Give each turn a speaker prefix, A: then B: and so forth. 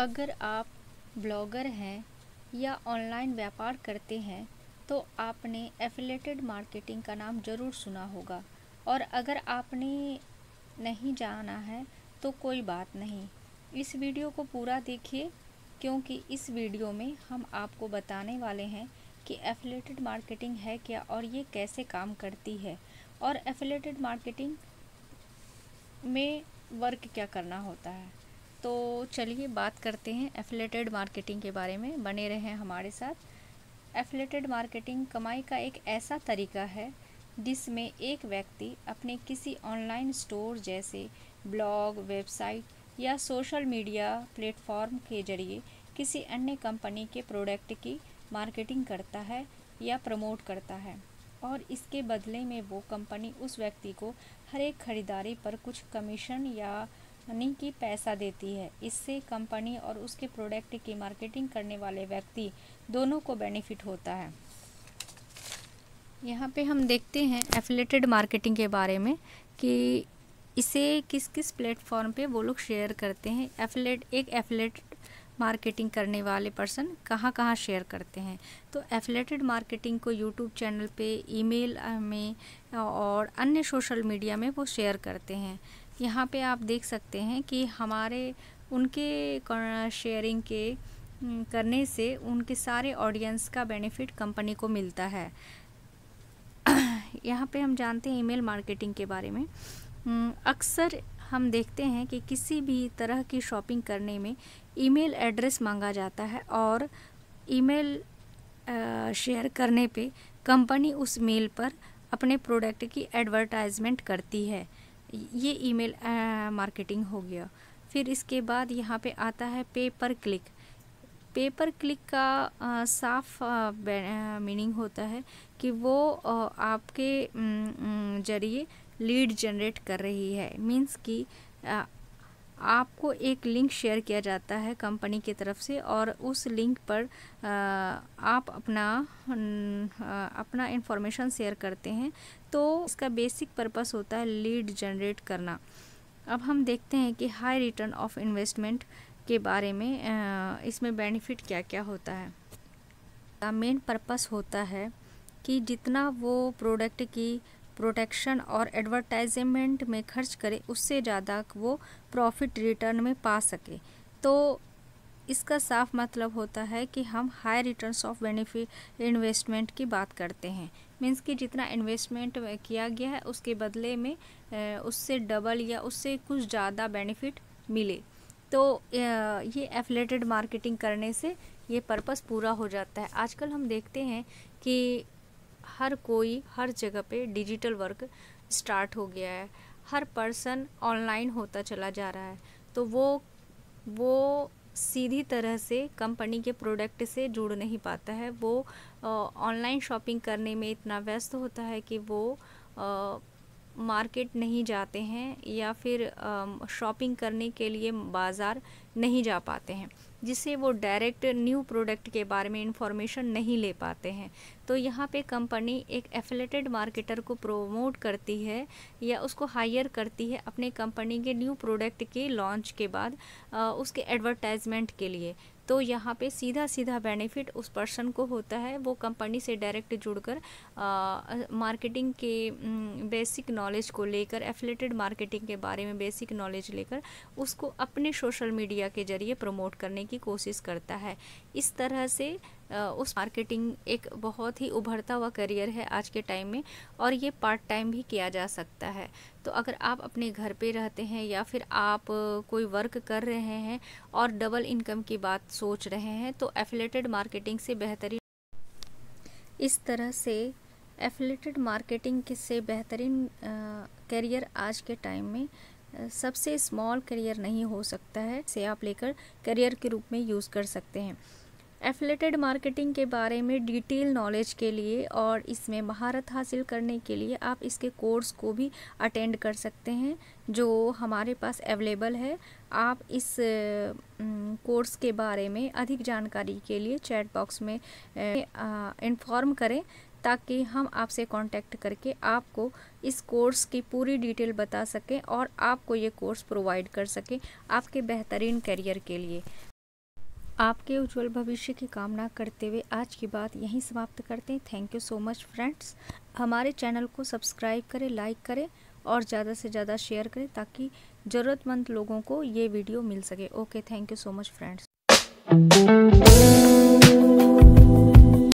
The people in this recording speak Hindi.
A: अगर आप ब्लॉगर हैं या ऑनलाइन व्यापार करते हैं तो आपने एफिलेटेड मार्केटिंग का नाम ज़रूर सुना होगा और अगर आपने नहीं जाना है तो कोई बात नहीं इस वीडियो को पूरा देखिए क्योंकि इस वीडियो में हम आपको बताने वाले हैं कि एफिलेटेड मार्केटिंग है क्या और ये कैसे काम करती है और एफिलेटेड मार्केटिंग में वर्क क्या करना होता है तो चलिए बात करते हैं एफिलेटेड मार्केटिंग के बारे में बने रहें हमारे साथ एफिलेटेड मार्केटिंग कमाई का एक ऐसा तरीका है जिसमें एक व्यक्ति अपने किसी ऑनलाइन स्टोर जैसे ब्लॉग वेबसाइट या सोशल मीडिया प्लेटफॉर्म के जरिए किसी अन्य कंपनी के प्रोडक्ट की मार्केटिंग करता है या प्रमोट करता है और इसके बदले में वो कंपनी उस व्यक्ति को हर एक खरीदारी पर कुछ कमीशन या कंपनी की पैसा देती है इससे कंपनी और उसके प्रोडक्ट की मार्केटिंग करने वाले व्यक्ति दोनों को बेनिफिट होता है यहाँ पे हम देखते हैं एफिलेटेड मार्केटिंग के बारे में कि इसे किस किस प्लेटफॉर्म पे वो लोग शेयर करते हैं एफिलेट एक एफिलेटेड मार्केटिंग करने वाले पर्सन कहाँ कहाँ शेयर करते हैं तो एफिलेटेड मार्केटिंग को यूट्यूब चैनल पे ईमेल में और अन्य सोशल मीडिया में वो शेयर करते हैं यहाँ पे आप देख सकते हैं कि हमारे उनके शेयरिंग के करने से उनके सारे ऑडियंस का बेनिफिट कंपनी को मिलता है यहाँ पे हम जानते हैं ईमेल मार्केटिंग के बारे में अक्सर हम देखते हैं कि किसी भी तरह की शॉपिंग करने में ईमेल एड्रेस मांगा जाता है और ईमेल शेयर करने पे कंपनी उस मेल पर अपने प्रोडक्ट की एडवर्टाइजमेंट करती है ये ईमेल मार्केटिंग हो गया फिर इसके बाद यहाँ पे आता है पेपर क्लिक पेपर क्लिक का आ, साफ मीनिंग होता है कि वो आ, आपके जरिए लीड जनरेट कर रही है मींस कि आपको एक लिंक शेयर किया जाता है कंपनी की तरफ से और उस लिंक पर आप अपना अपना इंफॉर्मेशन शेयर करते हैं तो इसका बेसिक पर्पस होता है लीड जनरेट करना अब हम देखते हैं कि हाई रिटर्न ऑफ इन्वेस्टमेंट के बारे में इसमें बेनिफिट क्या क्या होता है मेन पर्पस होता है कि जितना वो प्रोडक्ट की प्रोटेक्शन और एडवर्टाइजमेंट में खर्च करे उससे ज़्यादा वो प्रॉफिट रिटर्न में पा सके तो इसका साफ मतलब होता है कि हम high returns of benefit investment की बात करते हैं मीन्स कि जितना इन्वेस्टमेंट किया गया है उसके बदले में उससे डबल या उससे कुछ ज़्यादा बेनिफिट मिले तो ये एफिलेटेड मार्केटिंग करने से ये पर्पस पूरा हो जाता है आजकल हम देखते हैं कि हर कोई हर जगह पे डिजिटल वर्क स्टार्ट हो गया है हर पर्सन ऑनलाइन होता चला जा रहा है तो वो वो सीधी तरह से कंपनी के प्रोडक्ट से जुड़ नहीं पाता है वो ऑनलाइन शॉपिंग करने में इतना व्यस्त होता है कि वो आ, मार्केट नहीं जाते हैं या फिर शॉपिंग करने के लिए बाज़ार नहीं जा पाते हैं जिससे वो डायरेक्ट न्यू प्रोडक्ट के बारे में इंफॉर्मेशन नहीं ले पाते हैं तो यहाँ पे कंपनी एक एफिलेटेड मार्केटर को प्रोमोट करती है या उसको हायर करती है अपने कंपनी के न्यू प्रोडक्ट के लॉन्च के बाद आ, उसके एडवर्टाइजमेंट के लिए तो यहाँ पे सीधा सीधा बेनिफिट उस पर्सन को होता है वो कंपनी से डायरेक्ट जुड़कर मार्केटिंग के बेसिक नॉलेज को लेकर एफिलेटेड मार्केटिंग के बारे में बेसिक नॉलेज लेकर उसको अपने सोशल मीडिया मीडिया के ज़रिए प्रमोट करने की कोशिश करता है इस तरह से उस मार्केटिंग एक बहुत ही उभरता हुआ करियर है आज के टाइम में और ये पार्ट टाइम भी किया जा सकता है तो अगर आप अपने घर पे रहते हैं या फिर आप कोई वर्क कर रहे हैं और डबल इनकम की बात सोच रहे हैं तो एफिलेटेड मार्केटिंग से बेहतरीन इस तरह से एफिलेटेड मार्केटिंग से बेहतरीन करियर आज के टाइम में सबसे स्मॉल करियर नहीं हो सकता है से आप लेकर करियर के रूप में यूज़ कर सकते हैं एफिलेटेड मार्केटिंग के बारे में डिटेल नॉलेज के लिए और इसमें महारत हासिल करने के लिए आप इसके कोर्स को भी अटेंड कर सकते हैं जो हमारे पास अवेलेबल है आप इस कोर्स के बारे में अधिक जानकारी के लिए चैट बॉक्स में इन्फॉर्म करें ताकि हम आपसे कांटेक्ट करके आपको इस कोर्स की पूरी डिटेल बता सकें और आपको ये कोर्स प्रोवाइड कर सकें आपके बेहतरीन करियर के लिए आपके उज्जवल भविष्य की कामना करते हुए आज की बात यहीं समाप्त करते हैं thank you so much friends हमारे चैनल को सब्सक्राइब करें लाइक करें और ज़्यादा से ज़्यादा शेयर करें ताकि ज़रूरतमंद लोगों को ये वीडियो मिल सके okay thank you so much friends